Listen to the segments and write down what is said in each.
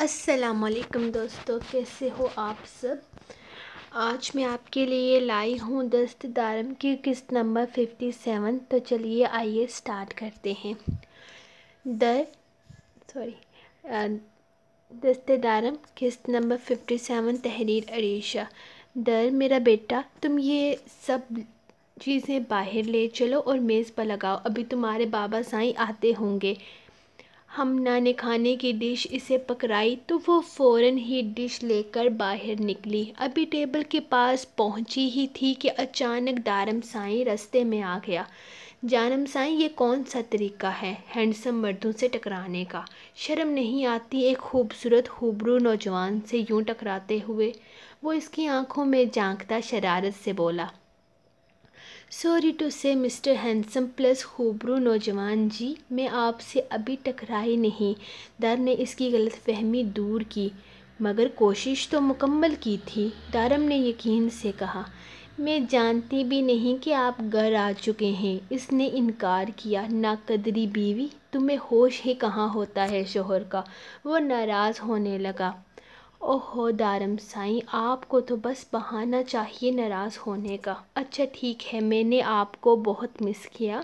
असलकम दोस्तों कैसे हो आप सब आज मैं आपके लिए लाई हूँ दस्त दारम की किस्त नंबर फिफ्टी सेवन तो चलिए आइए स्टार्ट करते हैं दर सॉरी दस्त दारम किस्त नंबर फिफ्टी सेवन तहरीर अरीशा दर मेरा बेटा तुम ये सब चीज़ें बाहर ले चलो और मेज़ पर लगाओ अभी तुम्हारे बाबा साई आते होंगे हम ने खाने की डिश इसे पकड़ाई तो वो फ़ौरन ही डिश लेकर बाहर निकली अभी टेबल के पास पहुंची ही थी कि अचानक दारम साई रास्ते में आ गया जानम साई ये कौन सा तरीका है हैंडसम मर्दों से टकराने का शर्म नहीं आती एक खूबसूरत खूबरू नौजवान से यूं टकराते हुए वो इसकी आंखों में झांकता शरारत से बोला sorry to say mister handsome plus खूबरू नौजवान जी मैं आपसे अभी टकराई नहीं दर ने इसकी गलतफहमी दूर की मगर कोशिश तो मुकम्मल की थी दारम ने यकीन से कहा मैं जानती भी नहीं कि आप घर आ चुके हैं इसने इनकार किया नाकदरी बीवी तुम्हें होश ही कहाँ होता है शोहर का वो नाराज़ होने लगा ओहो दारम साई आपको तो बस बहाना चाहिए नाराज़ होने का अच्छा ठीक है मैंने आपको बहुत मिस किया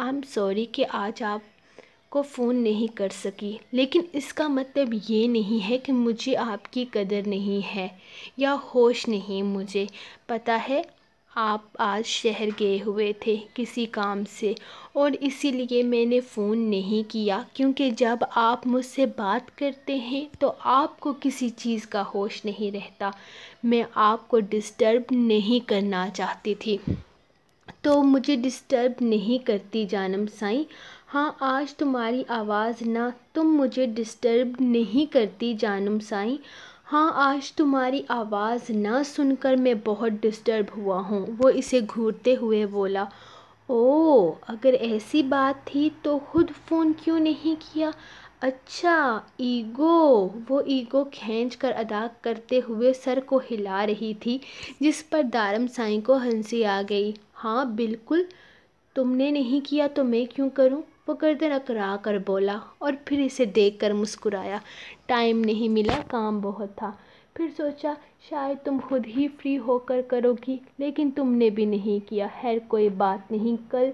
आई एम सॉरी कि आज आप को फ़ोन नहीं कर सकी लेकिन इसका मतलब ये नहीं है कि मुझे आपकी कदर नहीं है या होश नहीं मुझे पता है आप आज शहर गए हुए थे किसी काम से और इसीलिए मैंने फ़ोन नहीं किया क्योंकि जब आप मुझसे बात करते हैं तो आपको किसी चीज़ का होश नहीं रहता मैं आपको डिस्टर्ब नहीं करना चाहती थी तो मुझे डिस्टर्ब नहीं करती जानम साई हाँ आज तुम्हारी आवाज़ ना तुम मुझे डिस्टर्ब नहीं करती जानम साई हाँ आज तुम्हारी आवाज़ ना सुनकर मैं बहुत डिस्टर्ब हुआ हूँ वो इसे घूरते हुए बोला ओ अगर ऐसी बात थी तो खुद फ़ोन क्यों नहीं किया अच्छा ईगो वो ईगो खींच कर अदा करते हुए सर को हिला रही थी जिस पर दारम साई को हंसी आ गई हाँ बिल्कुल तुमने नहीं किया तो मैं क्यों करूँ वो गर्दन अकरा कर बोला और फिर इसे देख कर मुस्कुराया टाइम नहीं मिला काम बहुत था फिर सोचा शायद तुम खुद ही फ्री होकर करोगी लेकिन तुमने भी नहीं किया खैर कोई बात नहीं कल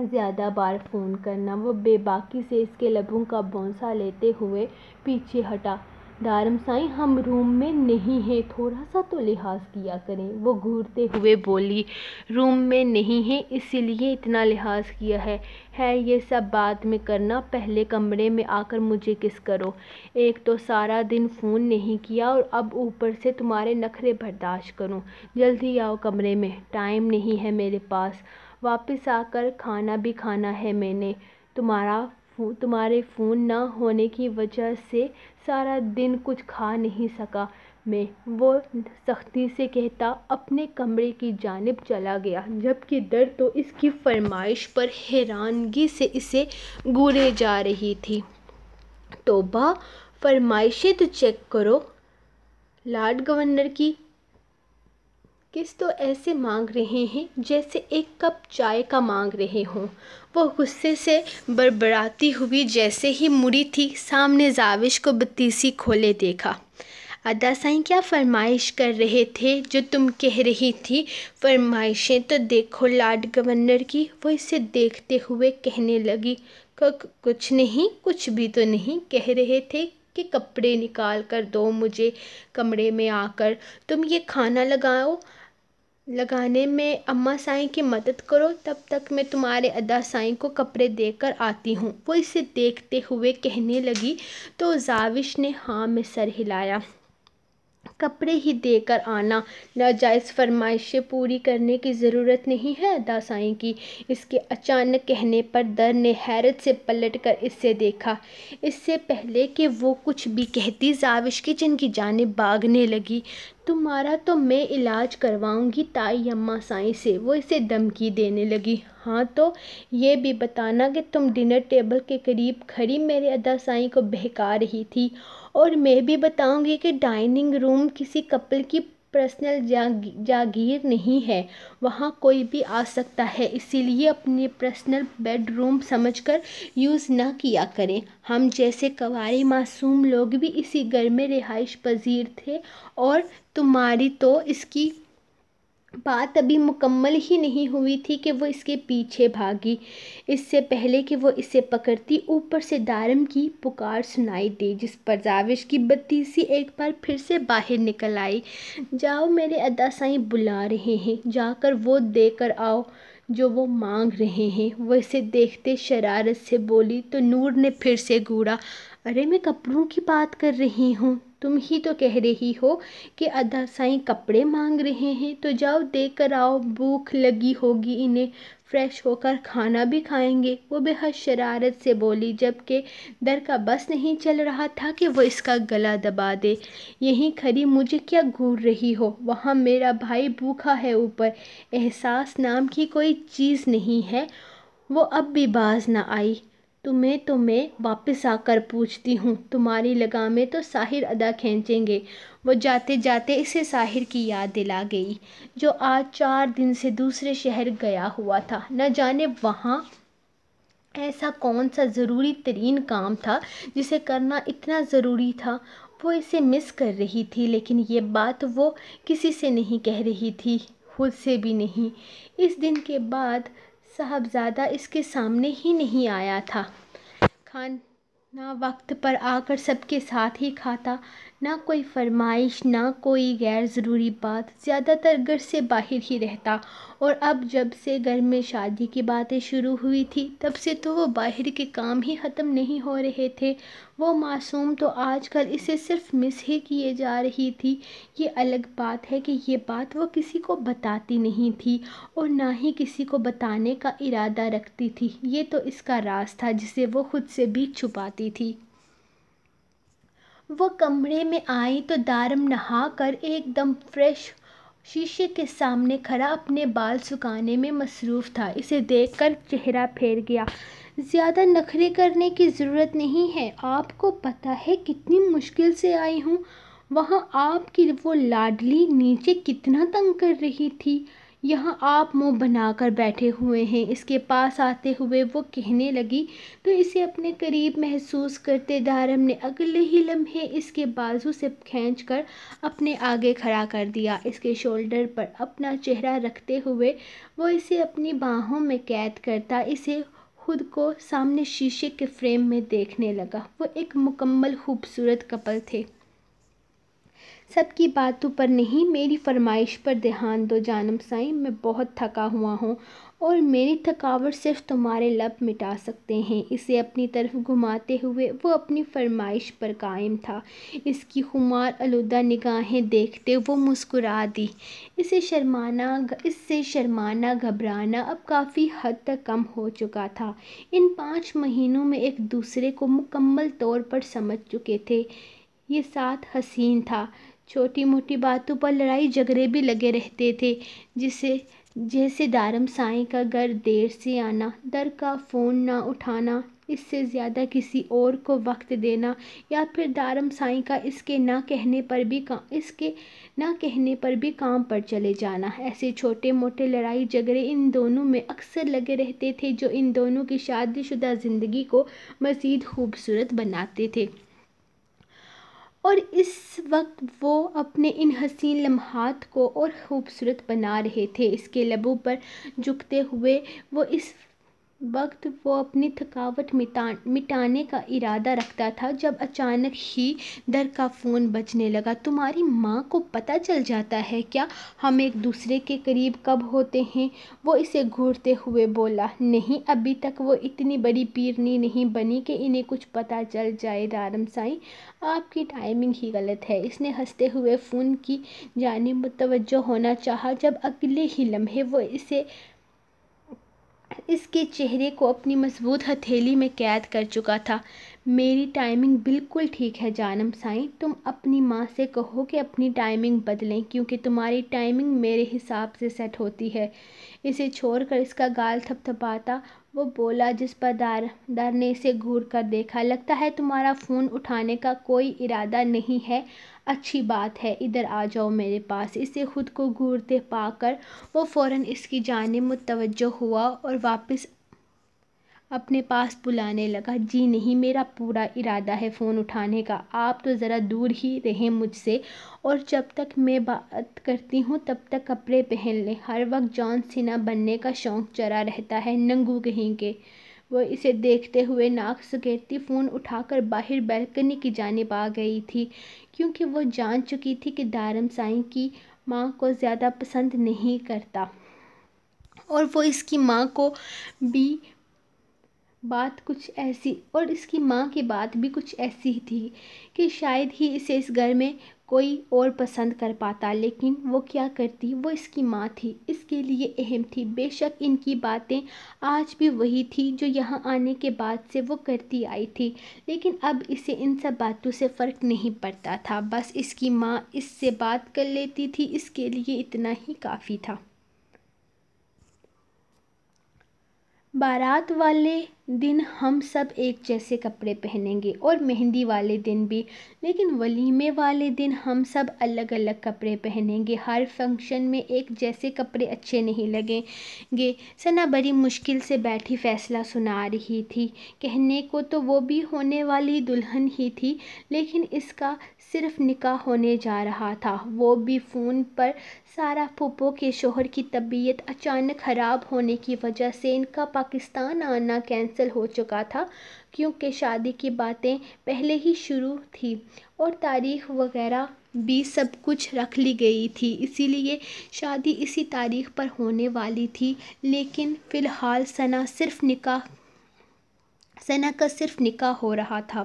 ज़्यादा बार फ़ोन करना वो बेबाकी से इसके लबों का बौंसा लेते हुए पीछे हटा दारमसाई हम रूम में नहीं हैं थोड़ा सा तो लिहाज किया करें वो घूरते हुए बोली रूम में नहीं है इसीलिए इतना लिहाज किया है है ये सब बाद में करना पहले कमरे में आकर मुझे किस करो एक तो सारा दिन फ़ोन नहीं किया और अब ऊपर से तुम्हारे नखरे बर्दाश्त करो जल्दी आओ कमरे में टाइम नहीं है मेरे पास वापस आकर खाना भी खाना है मैंने तुम्हारा तुम्हारे फ़ोन ना होने की वजह से सारा दिन कुछ खा नहीं सका मैं वो सख्ती से कहता अपने कमरे की जानब चला गया जबकि दर तो इसकी फरमाइश पर हैरानगी से इसे गूरे जा रही थी तोबा फरमाइशें तो चेक करो लार्ड गवर्नर की किस तो ऐसे मांग रहे हैं जैसे एक कप चाय का मांग रहे हों वह गुस्से से बड़बड़ाती हुई जैसे ही मुड़ी थी सामने जाविश को बत्तीसी खोले देखा अदा साई क्या फरमाइश कर रहे थे जो तुम कह रही थी फरमाइशें तो देखो लाड गवर्नर की वो इसे देखते हुए कहने लगी कुछ नहीं कुछ भी तो नहीं कह रहे थे कि कपड़े निकाल कर दो मुझे कमरे में आकर तुम ये खाना लगाओ लगाने में अम्मा साईं की मदद करो तब तक मैं तुम्हारे अदा साईं को कपड़े देकर आती हूँ वो इसे देखते हुए कहने लगी तो जाविश ने हाँ में सर हिलाया कपड़े ही देकर आना नाजायज़ फरमाइशें पूरी करने की ज़रूरत नहीं है दासाई की इसके अचानक कहने पर दर ने हैरत से पलट कर इससे देखा इससे पहले कि वो कुछ भी कहती जाविश किचन की जानब भागने लगी तुम्हारा तो मैं इलाज करवाऊँगी ताई अम्मा साई से वो इसे धमकी देने लगी हाँ तो ये भी बताना कि तुम डिनर टेबल के करीब खड़ी मेरे अदा साई को बहका रही थी और मैं भी बताऊँगी कि डाइनिंग रूम किसी कपल की पर्सनल जागीर नहीं है वहाँ कोई भी आ सकता है इसीलिए अपने पर्सनल बेडरूम समझकर यूज़ ना किया करें हम जैसे कवारे मासूम लोग भी इसी घर में रिहाइश पजीर थे और तुम्हारी तो इसकी बात अभी मुकम्मल ही नहीं हुई थी कि वो इसके पीछे भागी इससे पहले कि वो इसे पकड़ती ऊपर से दारम की पुकार सुनाई दी जिस पर जाविश की बत्तीसी एक बार फिर से बाहर निकल आई जाओ मेरे अदा बुला रहे हैं जाकर वो देकर आओ जो वो मांग रहे हैं वो इसे देखते शरारत से बोली तो नूर ने फिर से घूरा अरे मैं कपड़ों की बात कर रही हूँ तुम ही तो कह रही हो कि अदा साई कपड़े मांग रहे हैं तो जाओ देख कर आओ भूख लगी होगी इन्हें फ्रेश होकर खाना भी खाएंगे वो बेहद शरारत से बोली जबकि दर का बस नहीं चल रहा था कि वो इसका गला दबा दे यहीं खड़ी मुझे क्या घूर रही हो वहाँ मेरा भाई भूखा है ऊपर एहसास नाम की कोई चीज़ नहीं है वो अब भी बाज ना आई तुम्हें तो मैं वापस आकर पूछती हूँ तुम्हारी लगामें तो साहिर अदा खींचेंगे वो जाते जाते इसे साहिर की याद दिला गई जो आज चार दिन से दूसरे शहर गया हुआ था न जाने वहाँ ऐसा कौन सा ज़रूरी तरीन काम था जिसे करना इतना ज़रूरी था वो इसे मिस कर रही थी लेकिन ये बात वो किसी से नहीं कह रही थी खुद से भी नहीं इस दिन के बाद साहबज़ादा इसके सामने ही नहीं आया था खाना वक्त पर आकर सबके साथ ही खाता ना कोई फरमाइश ना कोई गैर ज़रूरी बात ज़्यादातर घर से बाहर ही रहता और अब जब से घर में शादी की बातें शुरू हुई थी तब से तो वो बाहर के काम ही ख़त्म नहीं हो रहे थे वो मासूम तो आजकल इसे सिर्फ मिस ही किए जा रही थी ये अलग बात है कि ये बात वो किसी को बताती नहीं थी और ना ही किसी को बताने का इरादा रखती थी ये तो इसका राज था जिसे वो खुद से भी छुपाती थी वह कमरे में आई तो दारम नहा कर एकदम फ्रेश शीशे के सामने खड़ा अपने बाल सुखाने में मसरूफ़ था इसे देखकर चेहरा फेर गया ज़्यादा नखरे करने की ज़रूरत नहीं है आपको पता है कितनी मुश्किल से आई हूँ वहाँ आपकी वो लाडली नीचे कितना तंग कर रही थी यहाँ आप मुंह बनाकर बैठे हुए हैं इसके पास आते हुए वो कहने लगी तो इसे अपने करीब महसूस करते दारम ने अगले ही लम्हे इसके बाजू से खींच कर अपने आगे खड़ा कर दिया इसके शोल्डर पर अपना चेहरा रखते हुए वो इसे अपनी बाहों में कैद करता इसे खुद को सामने शीशे के फ्रेम में देखने लगा वो एक मुकम्मल खूबसूरत कपल थे सबकी बातों पर नहीं मेरी फरमाइश पर ध्यान दो जानम साई मैं बहुत थका हुआ हूँ और मेरी थकावट सिर्फ तुम्हारे लब मिटा सकते हैं इसे अपनी तरफ घुमाते हुए वो अपनी फरमाइश पर कायम था इसकी खुमार आलूदा निगाहें देखते वो मुस्कुरा दी इसे शर्माना इससे शर्माना घबराना अब काफ़ी हद तक कम हो चुका था इन पाँच महीनों में एक दूसरे को मुकम्मल तौर पर समझ चुके थे ये साथ हसीन था छोटी मोटी बातों पर लड़ाई झगड़े भी लगे रहते थे जिसे जैसे दारम साई का घर देर से आना दर का फ़ोन ना उठाना इससे ज़्यादा किसी और को वक्त देना या फिर दारम साई का इसके ना कहने पर भी का इसके ना कहने पर भी काम पर चले जाना ऐसे छोटे मोटे लड़ाई झगड़े इन दोनों में अक्सर लगे रहते थे जो इन दोनों की शादीशुदा ज़िंदगी को मज़ीद खूबसूरत बनाते थे और इस वक्त वो अपने इन हसीन लम्हात को और ख़ूबसूरत बना रहे थे इसके लबों पर झुकते हुए वो इस वक्त वो अपनी थकावट मिटा मिटाने का इरादा रखता था जब अचानक ही दर का फ़ोन बजने लगा तुम्हारी माँ को पता चल जाता है क्या हम एक दूसरे के करीब कब होते हैं वो इसे घूरते हुए बोला नहीं अभी तक वो इतनी बड़ी पीरनी नहीं बनी कि इन्हें कुछ पता चल जाए दारम साई आपकी टाइमिंग ही गलत है इसने हंसते हुए फ़ोन की जानब मुतवज़ो होना चाहा जब अगले ही लम्हे वो इसे इसके चेहरे को अपनी मजबूत हथेली में कैद कर चुका था मेरी टाइमिंग बिल्कुल ठीक है जानम साईं तुम अपनी माँ से कहो कि अपनी टाइमिंग बदलें क्योंकि तुम्हारी टाइमिंग मेरे हिसाब से सेट होती है इसे छोड़कर इसका गाल थपथपाता वो बोला जिस पर दार दार ने इसे घूर कर देखा लगता है तुम्हारा फ़ोन उठाने का कोई इरादा नहीं है अच्छी बात है इधर आ जाओ मेरे पास इसे खुद को घूरते पाकर वो फ़ौरन इसकी जानब मुतवज्जो हुआ और वापस अपने पास बुलाने लगा जी नहीं मेरा पूरा इरादा है फ़ोन उठाने का आप तो ज़रा दूर ही रहें मुझसे और जब तक मैं बात करती हूँ तब तक कपड़े पहन लें हर वक्त जॉन सिना बनने का शौक़ चरा रहता है नंगू कहेंगे वह इसे देखते हुए नाक सकेती फ़ोन उठाकर बाहर बैल्कनी की जानब आ गई थी क्योंकि वह जान चुकी थी कि दारम साई की माँ को ज़्यादा पसंद नहीं करता और वो इसकी माँ को भी बात कुछ ऐसी और इसकी माँ की बात भी कुछ ऐसी ही थी कि शायद ही इसे इस घर में कोई और पसंद कर पाता लेकिन वो क्या करती वो इसकी माँ थी इसके लिए अहम थी बेशक इनकी बातें आज भी वही थी जो यहाँ आने के बाद से वो करती आई थी लेकिन अब इसे इन सब बातों से फ़र्क नहीं पड़ता था बस इसकी माँ इससे बात कर लेती थी इसके लिए इतना ही काफ़ी था बारात वाले दिन हम सब एक जैसे कपड़े पहनेंगे और मेहंदी वाले दिन भी लेकिन वलीमे वाले दिन हम सब अलग अलग कपड़े पहनेंगे हर फंक्शन में एक जैसे कपड़े अच्छे नहीं लगेंगे सना बड़ी मुश्किल से बैठी फ़ैसला सुना रही थी कहने को तो वो भी होने वाली दुल्हन ही थी लेकिन इसका सिर्फ निकाह होने जा रहा था वो भी फ़ोन पर सारा पुप्पो के शोहर की तबीयत अचानक ख़राब होने की वजह से इनका पाकिस्तान आना कैंस कैंसिल हो चुका था क्योंकि शादी की बातें पहले ही शुरू थी और तारीख़ वगैरह भी सब कुछ रख ली गई थी इसीलिए शादी इसी तारीख़ पर होने वाली थी लेकिन फ़िलहाल सना सिर्फ़ निकाह सना का सिर्फ निकाह हो रहा था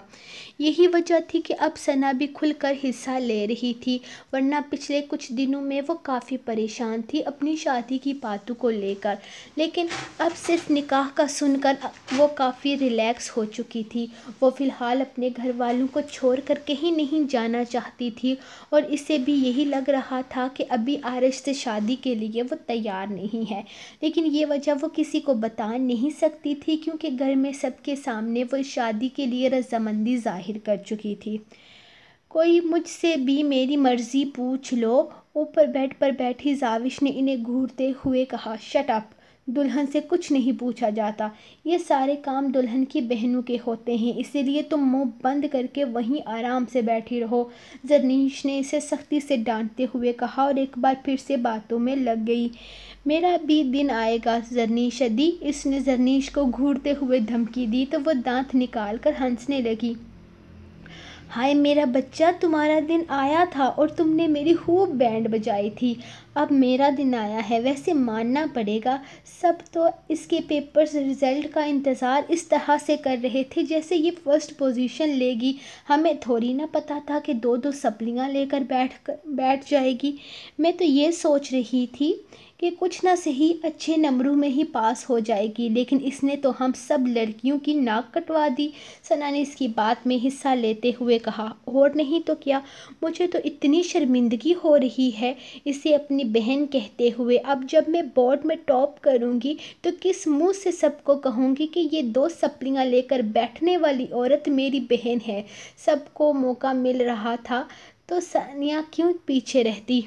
यही वजह थी कि अब सना भी खुलकर हिस्सा ले रही थी वरना पिछले कुछ दिनों में वो काफ़ी परेशान थी अपनी शादी की बातों को लेकर लेकिन अब सिर्फ निकाह का सुनकर वो काफ़ी रिलैक्स हो चुकी थी वो फ़िलहाल अपने घर वालों को छोड़ कर कहीं नहीं जाना चाहती थी और इसे भी यही लग रहा था कि अभी आरश से शादी के लिए वो तैयार नहीं है लेकिन ये वजह वो किसी को बता नहीं सकती थी क्योंकि घर में सबके सामने वो शादी के लिए रजामंदी ज़ाहिर कर चुकी थी कोई मुझसे भी मेरी मर्ज़ी पूछ लो ऊपर बेड पर बैठी जाविश ने इन्हें घूरते हुए कहा शट अप दुल्हन से कुछ नहीं पूछा जाता ये सारे काम दुल्हन की बहनों के होते हैं इसीलिए तुम मुंह बंद करके वहीं आराम से बैठी रहो जरनीश ने इसे सख्ती से डांटते हुए कहा और एक बार फिर से बातों में लग गई मेरा भी दिन आएगा जरनीश दी इसने जरनीश को घूरते हुए धमकी दी तो वह दांत निकाल कर हंसने लगी हाय मेरा बच्चा तुम्हारा दिन आया था और तुमने मेरी खूब बैंड बजाई थी अब मेरा दिन आया है वैसे मानना पड़ेगा सब तो इसके पेपर्स रिज़ल्ट का इंतज़ार इस तरह से कर रहे थे जैसे ये फर्स्ट पोजीशन लेगी हमें थोड़ी ना पता था कि दो दो सप्लियाँ लेकर बैठ कर बैठ जाएगी मैं तो ये सोच रही थी कि कुछ ना सही अच्छे नंबरों में ही पास हो जाएगी लेकिन इसने तो हम सब लड़कियों की नाक कटवा दी सना ने इसकी बात में हिस्सा लेते हुए कहा और नहीं तो क्या मुझे तो इतनी शर्मिंदगी हो रही है इसे अपनी बहन कहते हुए अब जब मैं बोर्ड में टॉप करूँगी तो किस मुँह से सबको कहूँगी कि ये दो सप्लियाँ लेकर बैठने वाली औरत मेरी बहन है सबको मौका मिल रहा था तो सानिया क्यों पीछे रहती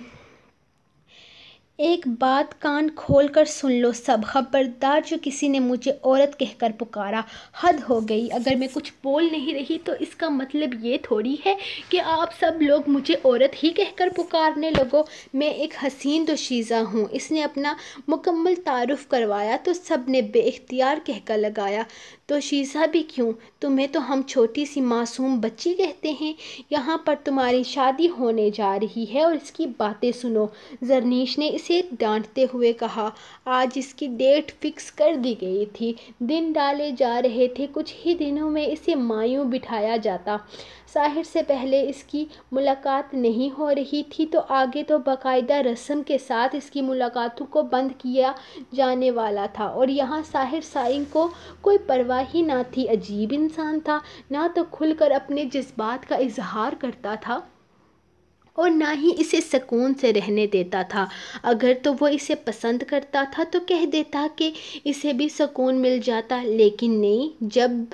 एक बात कान खोल कर सुन लो सब खबरदार जो किसी ने मुझे औरत कहकर पुकारा हद हो गई अगर मैं कुछ बोल नहीं रही तो इसका मतलब ये थोड़ी है कि आप सब लोग मुझे औरत ही कहकर पुकारने लगो मैं एक हसीन दोशीज़ा हूँ इसने अपना मुकम्मल तारुफ करवाया तो सब ने बेख्तियार कहकर लगाया तो शीशा भी क्यों तुम्हें तो हम छोटी सी मासूम बच्ची कहते हैं यहाँ पर तुम्हारी शादी होने जा रही है और इसकी बातें सुनो जरनीश ने इसे डांटते हुए कहा आज इसकी डेट फिक्स कर दी गई थी दिन डाले जा रहे थे कुछ ही दिनों में इसे मायूँ बिठाया जाता साहिर से पहले इसकी मुलाकात नहीं हो रही थी तो आगे तो बाकायदा रस्म के साथ इसकी मुलाकातों को बंद किया जाने वाला था और यहाँ साहिर साइन को कोई परवाह ही ना थी अजीब इंसान था ना तो खुलकर अपने जज्बात का इजहार करता था और ना ही इसे सुकून से रहने देता था अगर तो वो इसे पसंद करता था तो कह देता कि इसे भी सुकून मिल जाता लेकिन नहीं जब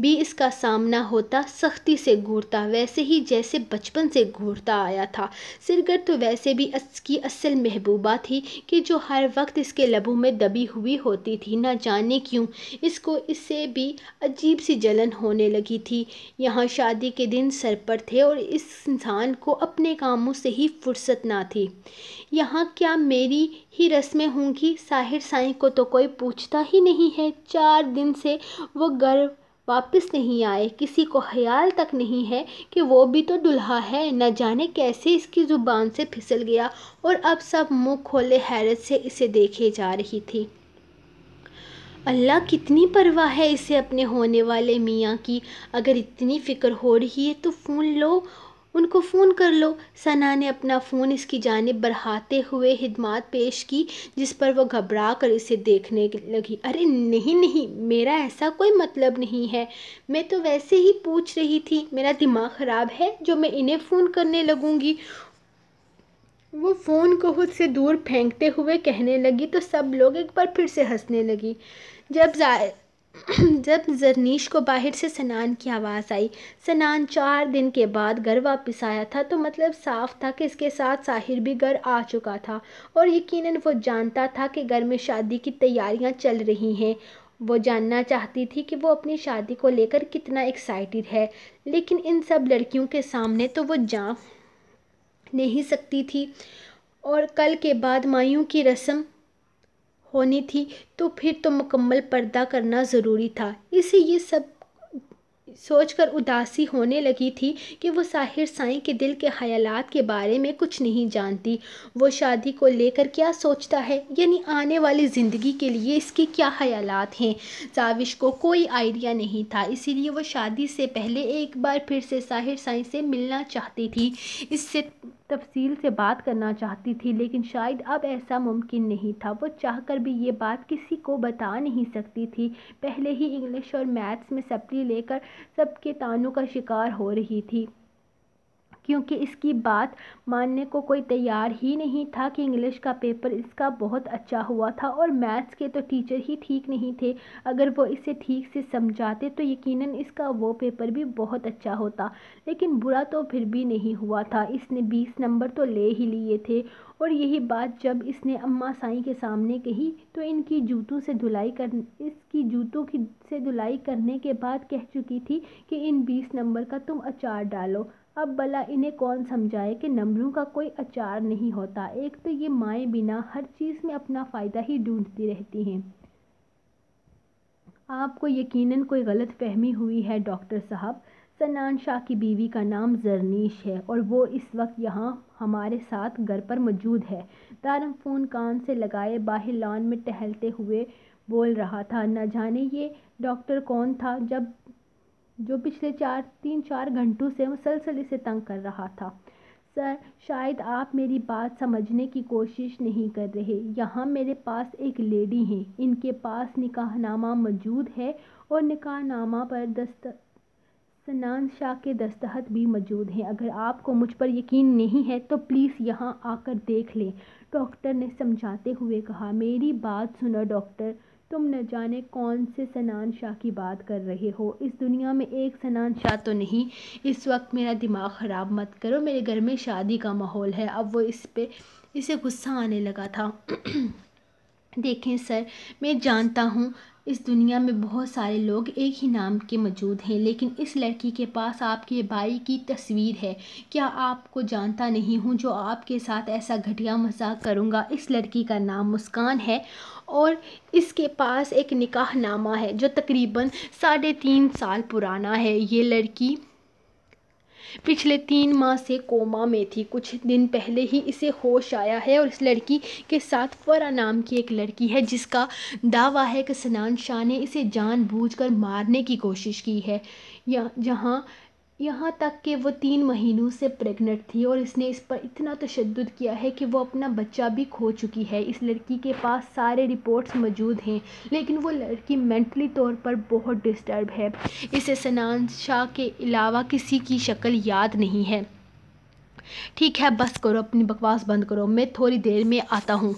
भी इसका सामना होता सख्ती से घूरता वैसे ही जैसे बचपन से घूरता आया था सिरगर तो वैसे भी इसकी असल महबूबा थी कि जो हर वक्त इसके लबों में दबी हुई होती थी ना जाने क्यों इसको इससे भी अजीब सी जलन होने लगी थी यहाँ शादी के दिन सर पर थे और इस इंसान को अपने कामों से ही फुर्सत ना थी यहाँ क्या मेरी ही रस्में होंगी साहिर साईं को तो कोई पूछता ही नहीं है चार दिन से वो गर्व वापस नहीं आए किसी को ख्याल तक नहीं है कि वो भी तो दुल्हा है न जाने कैसे इसकी ज़ुबान से फिसल गया और अब सब मुंह खोले हैरत से इसे देखे जा रही थी अल्लाह कितनी परवाह है इसे अपने होने वाले मियाँ की अगर इतनी फ़िक्र हो रही है तो फ़ोन लो उनको फ़ोन कर लो सना ने अपना फ़ोन इसकी जानब बढ़ाते हुए हिदमात पेश की जिस पर वह घबरा कर इसे देखने लगी अरे नहीं नहीं मेरा ऐसा कोई मतलब नहीं है मैं तो वैसे ही पूछ रही थी मेरा दिमाग ख़राब है जो मैं इन्हें फ़ोन करने लगूँगी वो फ़ोन को खुद से दूर फेंकते हुए कहने लगी तो सब लोग एक बार फिर से हंसने लगी जब जब जरनीश को बाहर से सनान की आवाज़ आई सनान चार दिन के बाद घर वापस आया था तो मतलब साफ था कि इसके साथ साहिर भी घर आ चुका था और यकीनन वो जानता था कि घर में शादी की तैयारियां चल रही हैं वो जानना चाहती थी कि वो अपनी शादी को लेकर कितना एक्साइटेड है लेकिन इन सब लड़कियों के सामने तो वो जा नहीं सकती थी और कल के बाद मायूं की रस्म होनी थी तो फिर तो मुकम्मल पर्दा करना ज़रूरी था इसे ये सब सोचकर उदासी होने लगी थी कि वो साहिर साईं के दिल के ख्यालात के बारे में कुछ नहीं जानती वो शादी को लेकर क्या सोचता है यानी आने वाली ज़िंदगी के लिए इसके क्या ख्यालात हैं साविश को कोई आइडिया नहीं था इसीलिए वो शादी से पहले एक बार फिर से साहिर साईं से मिलना चाहती थी इससे तफसील से बात करना चाहती थी लेकिन शायद अब ऐसा मुमकिन नहीं था वो चाहकर भी ये बात किसी को बता नहीं सकती थी पहले ही इंग्लिश और मैथ्स में सप्ली लेकर सबके तानों का शिकार हो रही थी क्योंकि इसकी बात मानने को कोई तैयार ही नहीं था कि इंग्लिश का पेपर इसका बहुत अच्छा हुआ था और मैथ्स के तो टीचर ही ठीक नहीं थे अगर वो इसे ठीक से समझाते तो यकीनन इसका वो पेपर भी बहुत अच्छा होता लेकिन बुरा तो फिर भी नहीं हुआ था इसने बीस नंबर तो ले ही लिए थे और यही बात जब इसने अम्मा साई के सामने कही तो इनकी जूतों से धुलाई कर इसकी जूतों की से धुलाई करने के बाद कह चुकी थी कि इन बीस नंबर का तुम अचार डालो अब भला इन्हें कौन समझाए कि नंबरों का कोई अचार नहीं होता एक तो ये माएँ बिना हर चीज़ में अपना फ़ायदा ही ढूंढती रहती हैं आपको यकीनन कोई गलत फहमी हुई है डॉक्टर साहब सनान शाह की बीवी का नाम जरनीश है और वो इस वक्त यहाँ हमारे साथ घर पर मौजूद है दारम फ़ोन कान से लगाए बाहर लॉन में टहलते हुए बोल रहा था न जाने ये डॉक्टर कौन था जब जो पिछले चार तीन चार घंटों से मुसलसल इसे तंग कर रहा था सर शायद आप मेरी बात समझने की कोशिश नहीं कर रहे यहाँ मेरे पास एक लेडी हैं इनके पास निकाहनामा मौजूद है और निकाहनामा पर दस्त सनान शाह के दस्तखत भी मौजूद हैं अगर आपको मुझ पर यकीन नहीं है तो प्लीज़ यहाँ आकर देख लें डॉक्टर ने समझाते हुए कहा मेरी बात सुनो डॉक्टर तुम न जाने कौन से सनान शाह की बात कर रहे हो इस दुनिया में एक सनान शाह तो नहीं इस वक्त मेरा दिमाग ख़राब मत करो मेरे घर में शादी का माहौल है अब वो इस पर इसे गुस्सा आने लगा था देखें सर मैं जानता हूँ इस दुनिया में बहुत सारे लोग एक ही नाम के मौजूद हैं लेकिन इस लड़की के पास आपके भाई की तस्वीर है क्या आपको जानता नहीं हूँ जो आपके साथ ऐसा घटिया मजाक करूँगा इस लड़की का नाम मुस्कान है और इसके पास एक निकाह नामा है जो तकरीबन साढ़े तीन साल पुराना है ये लड़की पिछले तीन माह से कोमा में थी कुछ दिन पहले ही इसे होश आया है और इस लड़की के साथ फरा नाम की एक लड़की है जिसका दावा है कि सनान शाह ने इसे जानबूझकर मारने की कोशिश की है या जहाँ यहाँ तक कि वो तीन महीनों से प्रेग्नेंट थी और इसने इस पर इतना तशद किया है कि वो अपना बच्चा भी खो चुकी है इस लड़की के पास सारे रिपोर्ट्स मौजूद हैं लेकिन वो लड़की मेंटली तौर पर बहुत डिस्टर्ब है इसे सनान शाह के अलावा किसी की शक्ल याद नहीं है ठीक है बस करो अपनी बकवास बंद करो मैं थोड़ी देर में आता हूँ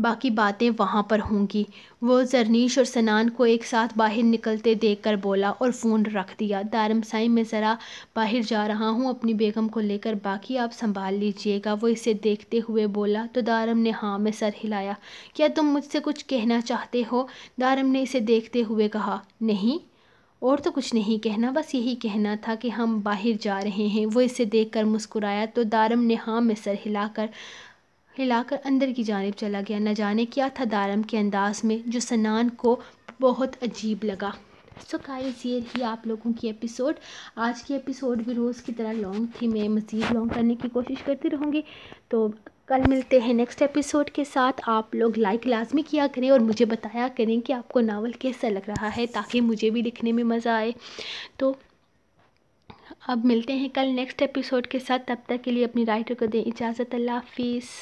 बाकी बातें वहाँ पर होंगी वो जरनीश और सनान को एक साथ बाहर निकलते देख कर बोला और फ़ोन रख दिया दारमसाई में ज़रा बाहर जा रहा हूँ अपनी बेगम को लेकर बाकी आप संभाल लीजिएगा वो इसे देखते हुए बोला तो दारम ने हाँ में सर हिलाया क्या तुम मुझसे कुछ कहना चाहते हो दारम ने इसे देखते हुए कहा नहीं और तो कुछ नहीं कहना बस यही कहना था कि हम बाहर जा रहे हैं वो इसे देखकर मुस्कुराया तो दारम ने हाँ में सर हिलाकर हिलाकर अंदर की जानब चला गया न जाने क्या था दारम के अंदाज में जो सनान को बहुत अजीब लगा सो गाइस ये रही आप लोगों की एपिसोड आज की एपिसोड भी रोज़ की तरह लॉन्ग थी मैं मज़ीद लॉन्ग करने की कोशिश करती रहूँगी तो कल मिलते हैं नेक्स्ट एपिसोड के साथ आप लोग लाइक लाजमी किया करें और मुझे बताया करें कि आपको नावल कैसा लग रहा है ताकि मुझे भी लिखने में मज़ा आए तो अब मिलते हैं कल नेक्स्ट एपिसोड के साथ तब तक के लिए अपनी राइटर को दें इजाज़त अल्लाह हाफिज़